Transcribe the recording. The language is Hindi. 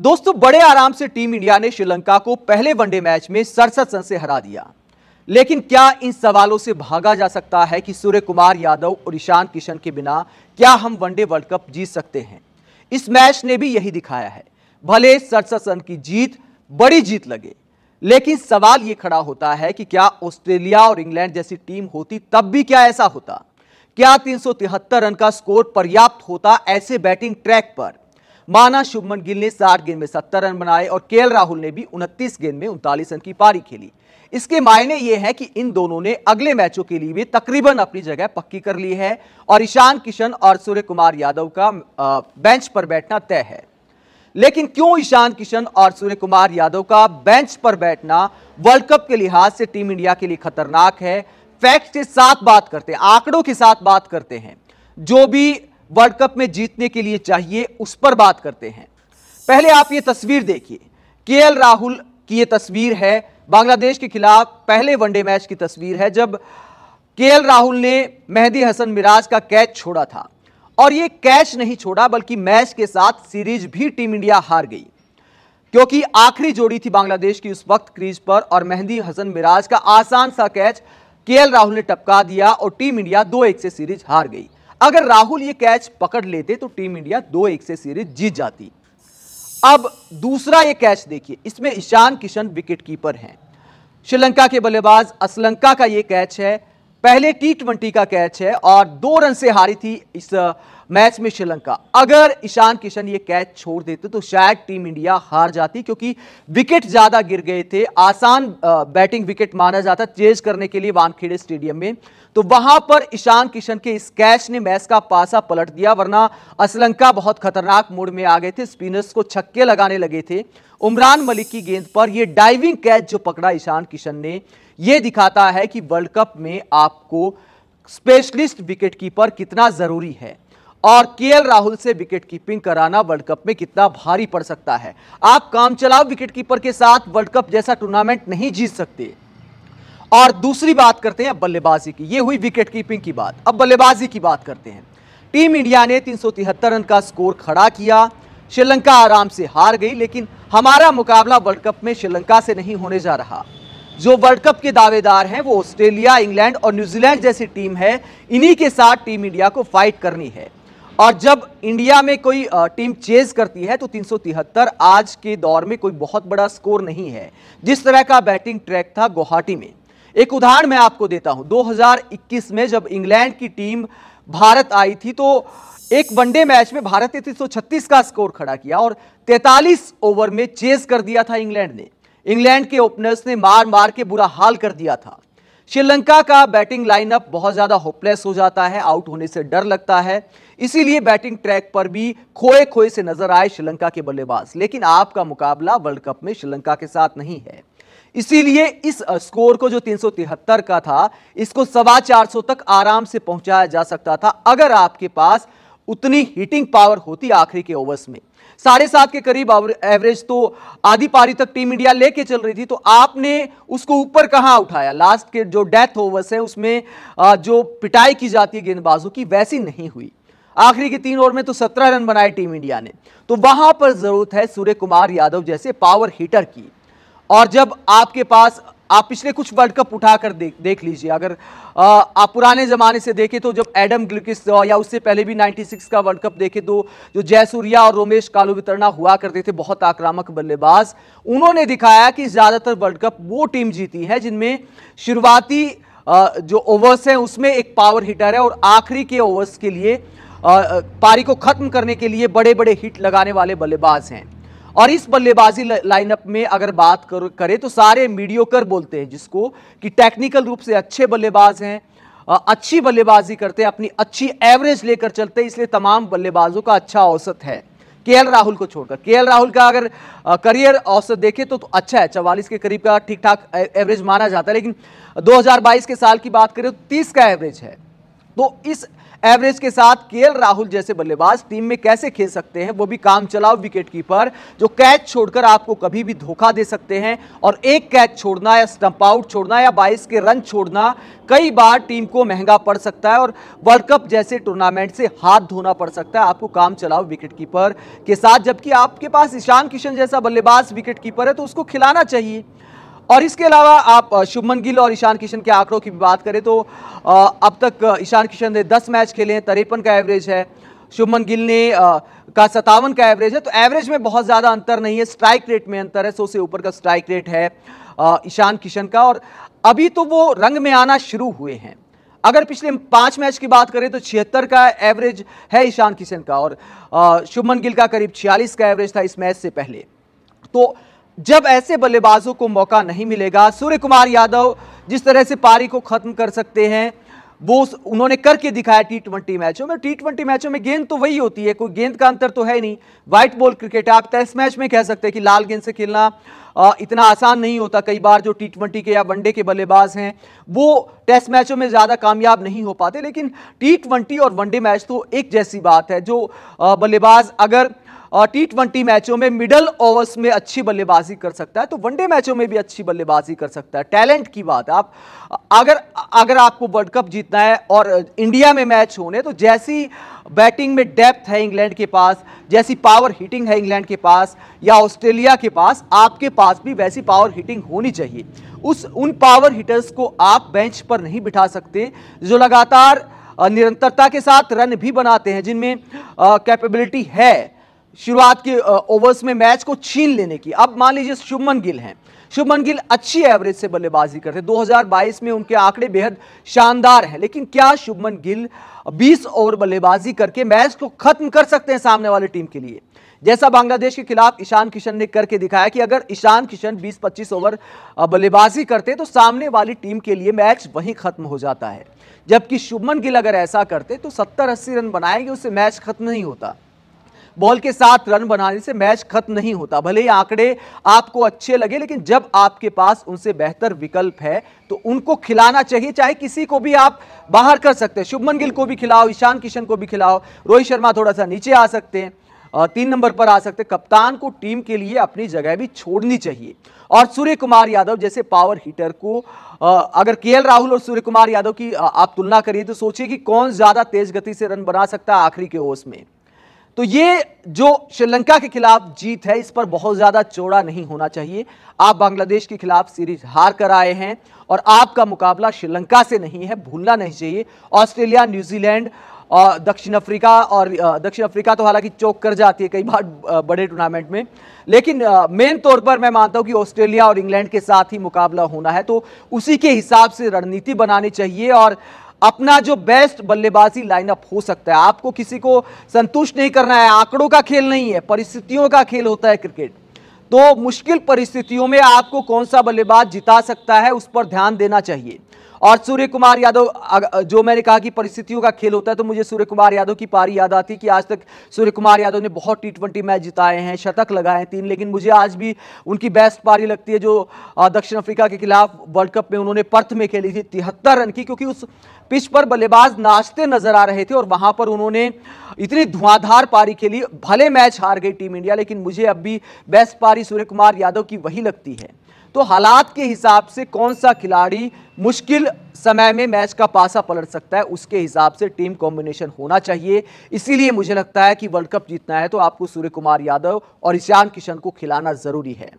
दोस्तों बड़े आराम से टीम इंडिया ने श्रीलंका को पहले वनडे मैच में सड़सठ रन से हरा दिया लेकिन क्या इन सवालों से भागा जा सकता है कि सूर्य कुमार यादव और ईशान किशन के बिना क्या हम वनडे वर्ल्ड कप जीत सकते हैं इस मैच ने भी यही दिखाया है भले सड़सठ रन की जीत बड़ी जीत लगे लेकिन सवाल ये खड़ा होता है कि क्या ऑस्ट्रेलिया और इंग्लैंड जैसी टीम होती तब भी क्या ऐसा होता क्या तीन रन का स्कोर पर्याप्त होता ऐसे बैटिंग ट्रैक पर माना शुभमन गिल ने 60 गेंद में 70 रन बनाए और के राहुल ने भी 29 गेंद में उनतालीस रन की पारी खेली इसके मायने ये है कि इन दोनों ने अगले मैचों के लिए भी तकरीबन अपनी जगह पक्की कर ली है और ईशान किशन और सूर्य कुमार यादव का बेंच पर बैठना तय है लेकिन क्यों ईशान किशन और सूर्य कुमार यादव का बेंच पर बैठना वर्ल्ड कप के लिहाज से टीम इंडिया के लिए खतरनाक है फैक्ट के साथ बात करते हैं आंकड़ों के साथ बात करते हैं जो भी वर्ल्ड कप में जीतने के लिए चाहिए उस पर बात करते हैं पहले आप ये तस्वीर देखिए के राहुल की ये तस्वीर है बांग्लादेश के खिलाफ पहले वनडे मैच की तस्वीर है जब के राहुल ने मेहदी हसन मिराज का कैच छोड़ा था और ये कैच नहीं छोड़ा बल्कि मैच के साथ सीरीज भी टीम इंडिया हार गई क्योंकि आखिरी जोड़ी थी बांग्लादेश की उस वक्त क्रीज पर और मेहंदी हसन मिराज का आसान सा कैच के राहुल ने टपका दिया और टीम इंडिया दो एक से सीरीज हार गई अगर राहुल ये कैच पकड़ लेते तो टीम इंडिया दो एक से सीरीज जीत जाती अब दूसरा ये कैच देखिए इसमें ईशान किशन विकेट कीपर हैं श्रीलंका के बल्लेबाज असलंका का ये कैच है पहले टी ट्वेंटी का कैच है और दो रन से हारी थी इस मैच में श्रीलंका अगर ईशान किशन ये कैच छोड़ देते तो शायद टीम इंडिया हार जाती क्योंकि विकेट ज़्यादा गिर गए थे आसान बैटिंग विकेट माना जाता चेज करने के लिए वानखेड़े स्टेडियम में तो वहां पर ईशान किशन के इस कैच ने मैच का पासा पलट दिया वरना श्रीलंका बहुत खतरनाक मूड में आ गए थे स्पिनर्स को छक्के लगाने लगे थे उमरान मलिक की गेंद पर यह डाइविंग कैच जो पकड़ा ईशान किशन ने ये दिखाता है कि वर्ल्ड कप में आपको स्पेशलिस्ट विकेट कीपर कितना ज़रूरी है और के राहुल से विकेट कीपिंग कराना वर्ल्ड कप में कितना भारी पड़ सकता है आप काम चलाओ विकेट कीपर के साथ वर्ल्ड कप जैसा टूर्नामेंट नहीं जीत सकते और दूसरी बात करते हैं बल्लेबाजी की ये हुई विकेट कीपिंग की बात अब बल्लेबाजी की बात करते हैं टीम इंडिया ने तीन रन का स्कोर खड़ा किया श्रीलंका आराम से हार गई लेकिन हमारा मुकाबला वर्ल्ड कप में श्रीलंका से नहीं होने जा रहा जो वर्ल्ड कप के दावेदार हैं वो ऑस्ट्रेलिया इंग्लैंड और न्यूजीलैंड जैसी टीम है इन्हीं के साथ टीम इंडिया को फाइट करनी है और जब इंडिया में कोई टीम चेज करती है तो 373 आज के दौर में कोई बहुत बड़ा स्कोर नहीं है जिस तरह का बैटिंग ट्रैक था गुवाहाटी में एक उदाहरण मैं आपको देता हूं 2021 में जब इंग्लैंड की टीम भारत आई थी तो एक वनडे मैच में भारत ने 336 का स्कोर खड़ा किया और 43 ओवर में चेज कर दिया था इंग्लैंड ने इंग्लैंड के ओपनर्स ने मार मार के बुरा हाल कर दिया था श्रीलंका का बैटिंग लाइनअप बहुत ज़्यादा होपलेस हो जाता है आउट होने से डर लगता है इसीलिए बैटिंग ट्रैक पर भी खोए खोए से नजर आए श्रीलंका के बल्लेबाज लेकिन आपका मुकाबला वर्ल्ड कप में श्रीलंका के साथ नहीं है इसीलिए इस स्कोर को जो 373 का था इसको सवा चार सौ तक आराम से पहुंचाया जा सकता था अगर आपके पास उतनी हिटिंग पावर होती आखिरी के ओवर्स में साढ़े सात के करीब एवरेज तो आधी पारी तक टीम इंडिया लेके चल रही थी तो आपने उसको ऊपर कहाँ उठाया लास्ट के जो डेथ ओवर्स है उसमें जो पिटाई की जाती है गेंदबाजों की वैसी नहीं हुई आखिरी के तीन ओवर में तो सत्रह रन बनाए टीम इंडिया ने तो वहां पर जरूरत है सूर्य कुमार यादव जैसे पावर हीटर की और जब आपके पास आप पिछले कुछ वर्ल्ड कप उठाकर देख देख लीजिए अगर आ, आप पुराने ज़माने से देखें तो जब एडम ग्लिकिस या उससे पहले भी 96 का वर्ल्ड कप देखें तो जो जयसूर्या और रोमेश कालू वितरणा हुआ करते थे बहुत आक्रामक बल्लेबाज उन्होंने दिखाया कि ज़्यादातर वर्ल्ड कप वो टीम जीती है जिनमें शुरुआती जो ओवर्स हैं उसमें एक पावर हिटर है और आखिरी के ओवर्स के लिए पारी को ख़त्म करने के लिए बड़े बड़े हिट लगाने वाले बल्लेबाज हैं और इस बल्लेबाजी लाइनअप में अगर बात कर, करें तो सारे मीडियोकर बोलते हैं जिसको कि टेक्निकल रूप से अच्छे बल्लेबाज हैं अच्छी बल्लेबाजी करते हैं अपनी अच्छी एवरेज लेकर चलते हैं इसलिए तमाम बल्लेबाजों का अच्छा औसत है के राहुल को छोड़कर के राहुल का अगर करियर औसत देखें तो, तो अच्छा है चवालीस के करीब का ठीक ठाक एवरेज माना जाता है लेकिन 2022 के साल की बात करें तो 30 का एवरेज है तो इस एवरेज के साथ के राहुल जैसे बल्लेबाज टीम में कैसे खेल सकते हैं वो भी काम चलाओ विकेट कीपर जो कैच छोड़कर आपको कभी भी धोखा दे सकते हैं और एक कैच छोड़ना या स्टंप आउट छोड़ना या बाईस के रन छोड़ना कई बार टीम को महंगा पड़ सकता है और वर्ल्ड कप जैसे टूर्नामेंट से हाथ धोना पड़ सकता है आपको काम चलाओ विकेट कीपर के साथ जबकि आपके पास ईशान किशन जैसा बल्लेबाज विकेट कीपर है तो उसको खिलाना चाहिए और इसके अलावा आप शुभमन गिल और ईशान किशन के आंकड़ों की बात करें तो अब तक ईशान किशन ने 10 मैच खेले हैं तिरपन का एवरेज है शुभमन गिल ने का सतावन का एवरेज है तो एवरेज में बहुत ज़्यादा अंतर नहीं है स्ट्राइक रेट में अंतर है सौ से ऊपर का स्ट्राइक रेट है ईशान किशन का और अभी तो वो रंग में आना शुरू हुए हैं अगर पिछले पाँच मैच की बात करें तो छिहत्तर का एवरेज है ईशान किशन का और शुभमन गिल का करीब छियालीस का एवरेज था इस मैच से पहले तो जब ऐसे बल्लेबाजों को मौका नहीं मिलेगा सूर्य कुमार यादव जिस तरह से पारी को खत्म कर सकते हैं वो उन्होंने करके दिखाया टी ट्वेंटी मैचों में टी ट्वेंटी मैचों में गेंद तो वही होती है कोई गेंद का अंतर तो है नहीं व्हाइट बॉल क्रिकेट आप टेस्ट मैच में कह सकते हैं कि लाल गेंद से खेलना इतना आसान नहीं होता कई बार जो टी ट्वेंटी के या वनडे के बल्लेबाज हैं वो टेस्ट मैचों में ज़्यादा कामयाब नहीं हो पाते लेकिन टी ट्वेंटी और वनडे मैच तो एक जैसी बात है जो बल्लेबाज अगर और टी ट्वेंटी मैचों में मिडल ओवर्स में अच्छी बल्लेबाजी कर सकता है तो वनडे मैचों में भी अच्छी बल्लेबाजी कर सकता है टैलेंट की बात आप अगर अगर आपको वर्ल्ड कप जीतना है और इंडिया में मैच होने तो जैसी बैटिंग में डेप्थ है इंग्लैंड के पास जैसी पावर हिटिंग है इंग्लैंड के पास या ऑस्ट्रेलिया के पास आपके पास भी वैसी पावर हिटिंग होनी चाहिए उस उन पावर हिटर्स को आप बेंच पर नहीं बिठा सकते जो लगातार निरंतरता के साथ रन भी बनाते हैं जिनमें कैपेबिलिटी है शुरुआत के ओवर्स में मैच को छीन लेने की अब मान लीजिए शुभमन गिल हैं शुभमन गिल अच्छी एवरेज से बल्लेबाजी करते हैं 2022 में उनके आंकड़े बेहद शानदार हैं लेकिन क्या शुभमन गिल 20 ओवर बल्लेबाजी करके मैच को खत्म कर सकते हैं सामने वाली टीम के लिए जैसा बांग्लादेश के खिलाफ ईशान किशन ने करके दिखाया कि अगर ईशान किशन 20-25 ओवर बल्लेबाजी करते तो सामने वाली टीम के लिए मैच वहीं खत्म हो जाता है जबकि शुभमन गिल अगर ऐसा करते तो सत्तर अस्सी रन बनाएंगे उससे मैच खत्म नहीं होता बॉल के साथ रन बनाने से मैच खत्म नहीं होता भले ही आंकड़े आपको अच्छे लगे लेकिन जब आपके पास उनसे बेहतर विकल्प है तो उनको खिलाना चाहिए चाहे किसी को भी आप बाहर कर सकते हैं शुभमन गिल को भी खिलाओ ईशान किशन को भी खिलाओ रोहित शर्मा थोड़ा सा नीचे आ सकते हैं तीन नंबर पर आ सकते कप्तान को टीम के लिए अपनी जगह भी छोड़नी चाहिए और सूर्य कुमार यादव जैसे पावर हीटर को अगर के राहुल और सूर्य कुमार यादव की आप तुलना करिए तो सोचिए कि कौन ज़्यादा तेज गति से रन बना सकता है आखिरी के ओस में तो ये जो श्रीलंका के खिलाफ जीत है इस पर बहुत ज़्यादा चौड़ा नहीं होना चाहिए आप बांग्लादेश के खिलाफ सीरीज हार कर आए हैं और आपका मुकाबला श्रीलंका से नहीं है भूलना नहीं चाहिए ऑस्ट्रेलिया न्यूजीलैंड और दक्षिण अफ्रीका और दक्षिण अफ्रीका तो हालांकि चौक कर जाती है कई बार बड़े टूर्नामेंट में लेकिन मेन तौर पर मैं मानता हूं कि ऑस्ट्रेलिया और इंग्लैंड के साथ ही मुकाबला होना है तो उसी के हिसाब से रणनीति बनानी चाहिए और अपना जो बेस्ट बल्लेबाजी लाइनअप हो सकता है आपको किसी को संतुष्ट नहीं करना है आंकड़ों का खेल नहीं है परिस्थितियों का खेल होता है क्रिकेट तो मुश्किल परिस्थितियों में आपको कौन सा बल्लेबाज जिता सकता है उस पर ध्यान देना चाहिए और सूर्य कुमार यादव जो मैंने कहा कि परिस्थितियों का खेल होता है तो मुझे सूर्य कुमार यादव की पारी याद आती कि आज तक सूर्य कुमार यादव ने बहुत टी ट्वेंटी मैच जिताए हैं शतक लगाए हैं तीन लेकिन मुझे आज भी उनकी बेस्ट पारी लगती है जो दक्षिण अफ्रीका के खिलाफ वर्ल्ड कप में उन्होंने पर्थ में खेली थी तिहत्तर रन की क्योंकि उस पिच पर बल्लेबाज नाचते नजर आ रहे थे और वहां पर उन्होंने इतनी धुआंधार पारी खेली भले मैच हार गई टीम इंडिया लेकिन मुझे अब भी बेस्ट पारी सूर्य कुमार यादव की वही लगती है तो हालात के हिसाब से कौन सा खिलाड़ी मुश्किल समय में मैच का पासा पलट सकता है उसके हिसाब से टीम कॉम्बिनेशन होना चाहिए इसीलिए मुझे लगता है कि वर्ल्ड कप जीतना है तो आपको सूर्य कुमार यादव और ईशान किशन को खिलाना ज़रूरी है